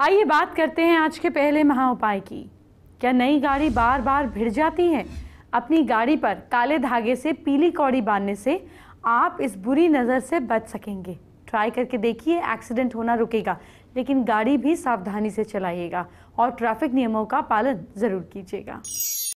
आइए बात करते हैं आज के पहले महा उपाय की क्या नई गाड़ी बार बार भिड़ जाती है अपनी गाड़ी पर काले धागे से पीली कौड़ी बांधने से आप इस बुरी नज़र से बच सकेंगे ट्राई करके देखिए एक्सीडेंट होना रुकेगा लेकिन गाड़ी भी सावधानी से चलाइएगा और ट्रैफिक नियमों का पालन ज़रूर कीजिएगा